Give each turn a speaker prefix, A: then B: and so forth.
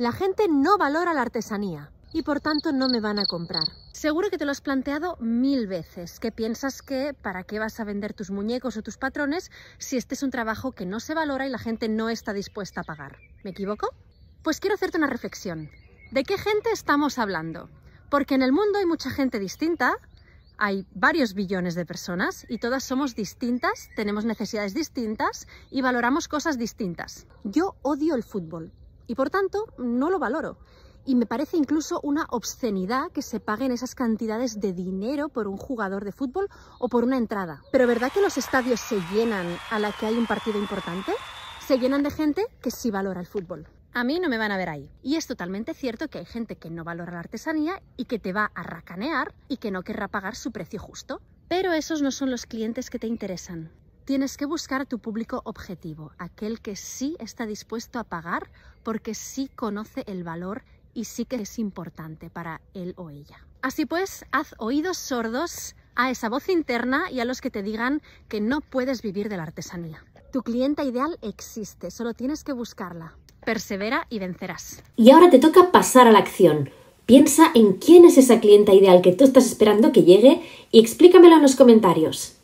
A: La gente no valora la artesanía y por tanto no me van a comprar. Seguro que te lo has planteado mil veces, que piensas que para qué vas a vender tus muñecos o tus patrones si este es un trabajo que no se valora y la gente no está dispuesta a pagar. ¿Me equivoco? Pues quiero hacerte una reflexión. ¿De qué gente estamos hablando? Porque en el mundo hay mucha gente distinta, hay varios billones de personas y todas somos distintas, tenemos necesidades distintas y valoramos cosas distintas. Yo odio el fútbol, y por tanto no lo valoro. Y me parece incluso una obscenidad que se paguen esas cantidades de dinero por un jugador de fútbol o por una entrada. Pero ¿verdad que los estadios se llenan a la que hay un partido importante? Se llenan de gente que sí valora el fútbol. A mí no me van a ver ahí. Y es totalmente cierto que hay gente que no valora la artesanía y que te va a racanear y que no querrá pagar su precio justo. Pero esos no son los clientes que te interesan tienes que buscar a tu público objetivo, aquel que sí está dispuesto a pagar porque sí conoce el valor y sí que es importante para él o ella. Así pues, haz oídos sordos a esa voz interna y a los que te digan que no puedes vivir de la artesanía. Tu clienta ideal existe, solo tienes que buscarla. Persevera y vencerás.
B: Y ahora te toca pasar a la acción. Piensa en quién es esa clienta ideal que tú estás esperando que llegue y explícamelo en los comentarios.